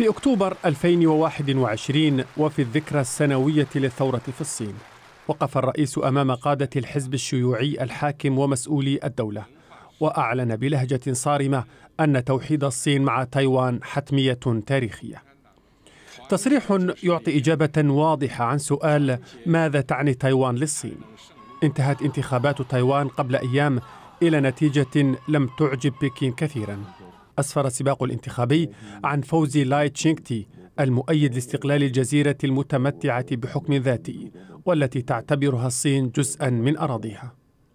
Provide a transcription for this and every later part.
في أكتوبر 2021 وفي الذكرى السنوية للثورة في الصين وقف الرئيس أمام قادة الحزب الشيوعي الحاكم ومسؤولي الدولة وأعلن بلهجة صارمة أن توحيد الصين مع تايوان حتمية تاريخية تصريح يعطي إجابة واضحة عن سؤال ماذا تعني تايوان للصين؟ انتهت انتخابات تايوان قبل أيام إلى نتيجة لم تعجب بكين كثيراً أسفر السباق الانتخابي عن فوز لاي تشينكتي المؤيد لاستقلال الجزيرة المتمتعة بحكم ذاتي والتي تعتبرها الصين جزءا من أراضيها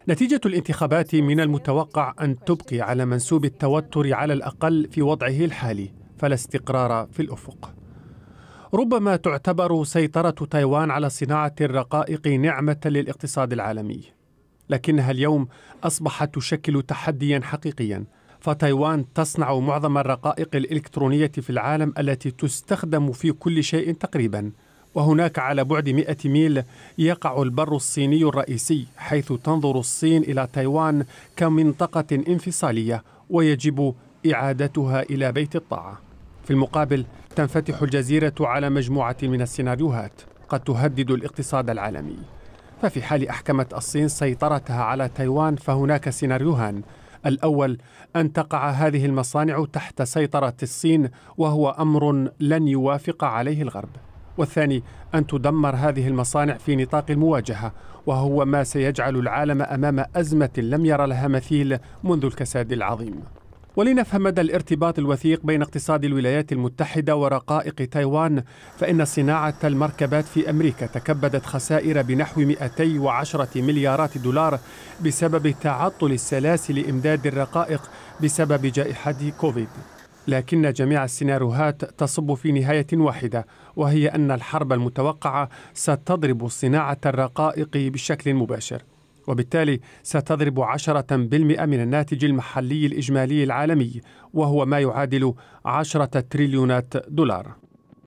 نتيجة الانتخابات من المتوقع أن تبقي على منسوب التوتر على الأقل في وضعه الحالي فلا استقرار في الأفق ربما تعتبر سيطرة تايوان على صناعة الرقائق نعمة للاقتصاد العالمي لكنها اليوم أصبحت تشكل تحديا حقيقيا فتايوان تصنع معظم الرقائق الإلكترونية في العالم التي تستخدم في كل شيء تقريبا وهناك على بعد 100 ميل يقع البر الصيني الرئيسي حيث تنظر الصين إلى تايوان كمنطقة انفصالية ويجب إعادتها إلى بيت الطاعة في المقابل تنفتح الجزيرة على مجموعة من السيناريوهات قد تهدد الاقتصاد العالمي ففي حال أحكمت الصين سيطرتها على تايوان فهناك سيناريوهان الاول ان تقع هذه المصانع تحت سيطره الصين وهو امر لن يوافق عليه الغرب والثاني ان تدمر هذه المصانع في نطاق المواجهه وهو ما سيجعل العالم امام ازمه لم ير لها مثيل منذ الكساد العظيم ولنفهم مدى الارتباط الوثيق بين اقتصاد الولايات المتحدة ورقائق تايوان فإن صناعة المركبات في أمريكا تكبدت خسائر بنحو 210 مليارات دولار بسبب تعطل السلاسل إمداد الرقائق بسبب جائحة كوفيد لكن جميع السيناريوهات تصب في نهاية واحدة وهي أن الحرب المتوقعة ستضرب صناعة الرقائق بشكل مباشر وبالتالي ستضرب 10% من الناتج المحلي الإجمالي العالمي وهو ما يعادل 10 تريليونات دولار